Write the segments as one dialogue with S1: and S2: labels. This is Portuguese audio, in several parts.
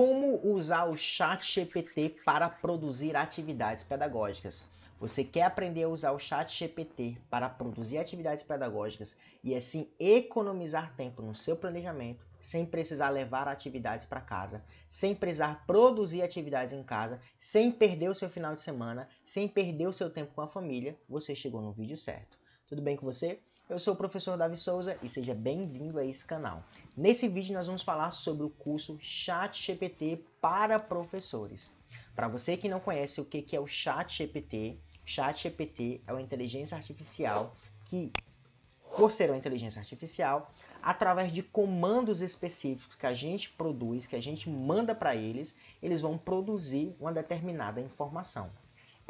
S1: Como usar o Chat GPT para produzir atividades pedagógicas? Você quer aprender a usar o Chat GPT para produzir atividades pedagógicas e assim economizar tempo no seu planejamento, sem precisar levar atividades para casa, sem precisar produzir atividades em casa, sem perder o seu final de semana, sem perder o seu tempo com a família? Você chegou no vídeo certo. Tudo bem com você? Eu sou o professor Davi Souza e seja bem-vindo a esse canal. Nesse vídeo nós vamos falar sobre o curso ChatGPT para professores. Para você que não conhece o que é o ChatGPT, ChatGPT é uma inteligência artificial que, por ser uma inteligência artificial, através de comandos específicos que a gente produz, que a gente manda para eles, eles vão produzir uma determinada informação.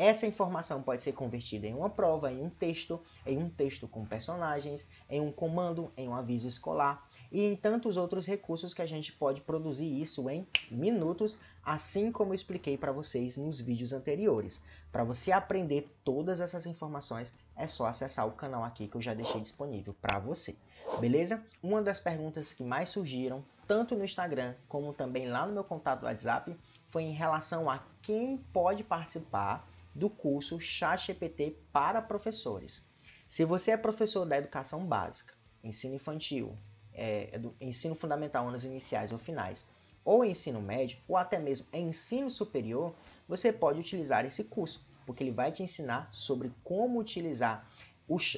S1: Essa informação pode ser convertida em uma prova, em um texto, em um texto com personagens, em um comando, em um aviso escolar e em tantos outros recursos que a gente pode produzir isso em minutos, assim como eu expliquei para vocês nos vídeos anteriores. Para você aprender todas essas informações, é só acessar o canal aqui que eu já deixei disponível para você. Beleza? Uma das perguntas que mais surgiram, tanto no Instagram como também lá no meu contato do WhatsApp, foi em relação a quem pode participar do curso ChatGPT para professores. Se você é professor da educação básica, ensino infantil, é, é ensino fundamental, anos iniciais ou finais, ou ensino médio, ou até mesmo ensino superior, você pode utilizar esse curso, porque ele vai te ensinar sobre como utilizar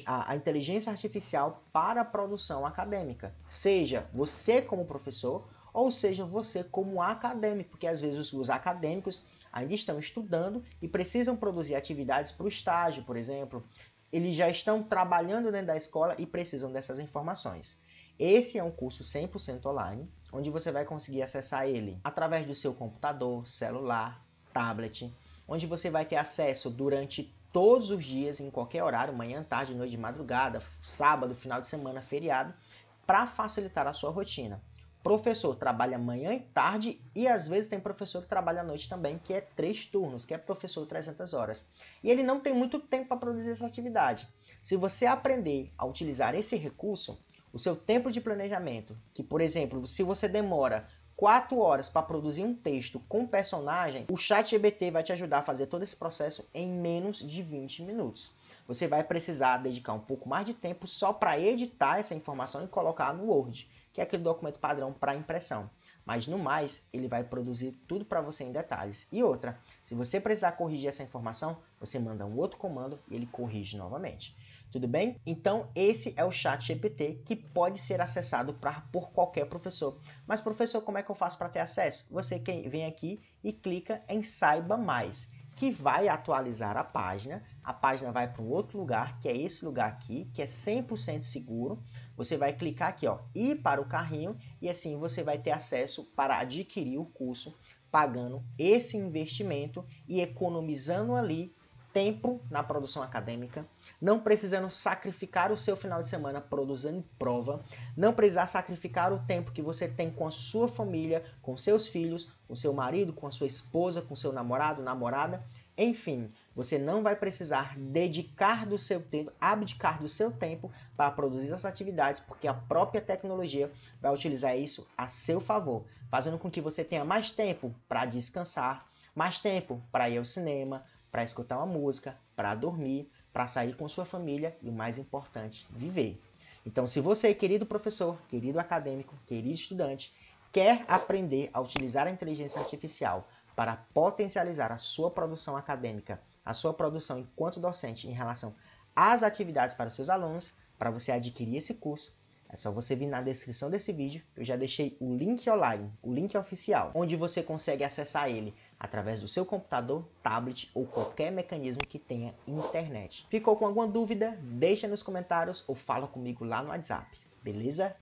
S1: a, inteligência artificial para a produção acadêmica. Seja você como professor ou seja, você como acadêmico, porque às vezes os acadêmicos ainda estão estudando e precisam produzir atividades para o estágio, por exemplo. Eles já estão trabalhando dentro da escola e precisam dessas informações. Esse é um curso 100% online, onde você vai conseguir acessar ele através do seu computador, celular, tablet, onde você vai ter acesso durante todos os dias, em qualquer horário, manhã, tarde, noite, madrugada, sábado, final de semana, feriado, para facilitar a sua rotina professor trabalha manhã e tarde e às vezes tem professor que trabalha à noite também, que é três turnos, que é professor 300 horas. E ele não tem muito tempo para produzir essa atividade. Se você aprender a utilizar esse recurso, o seu tempo de planejamento, que por exemplo, se você demora 4 horas para produzir um texto com personagem, o chat vai te ajudar a fazer todo esse processo em menos de 20 minutos. Você vai precisar dedicar um pouco mais de tempo só para editar essa informação e colocar no Word que é aquele documento padrão para impressão. Mas no mais, ele vai produzir tudo para você em detalhes. E outra, se você precisar corrigir essa informação, você manda um outro comando e ele corrige novamente. Tudo bem? Então, esse é o Chat GPT que pode ser acessado pra, por qualquer professor. Mas, professor, como é que eu faço para ter acesso? Você vem aqui e clica em Saiba Mais, que vai atualizar a página. A página vai para um outro lugar, que é esse lugar aqui, que é 100% seguro. Você vai clicar aqui, ó, ir para o carrinho e assim você vai ter acesso para adquirir o curso pagando esse investimento e economizando ali tempo na produção acadêmica, não precisando sacrificar o seu final de semana produzindo prova, não precisar sacrificar o tempo que você tem com a sua família, com seus filhos, com seu marido, com a sua esposa, com seu namorado, namorada, enfim, você não vai precisar dedicar do seu tempo, abdicar do seu tempo para produzir essas atividades, porque a própria tecnologia vai utilizar isso a seu favor, fazendo com que você tenha mais tempo para descansar, mais tempo para ir ao cinema, para escutar uma música, para dormir, para sair com sua família e o mais importante, viver. Então, se você, querido professor, querido acadêmico, querido estudante, quer aprender a utilizar a inteligência artificial para potencializar a sua produção acadêmica, a sua produção enquanto docente em relação às atividades para os seus alunos, para você adquirir esse curso, é só você vir na descrição desse vídeo, eu já deixei o link online, o link oficial, onde você consegue acessar ele através do seu computador, tablet ou qualquer mecanismo que tenha internet. Ficou com alguma dúvida? Deixa nos comentários ou fala comigo lá no WhatsApp, beleza?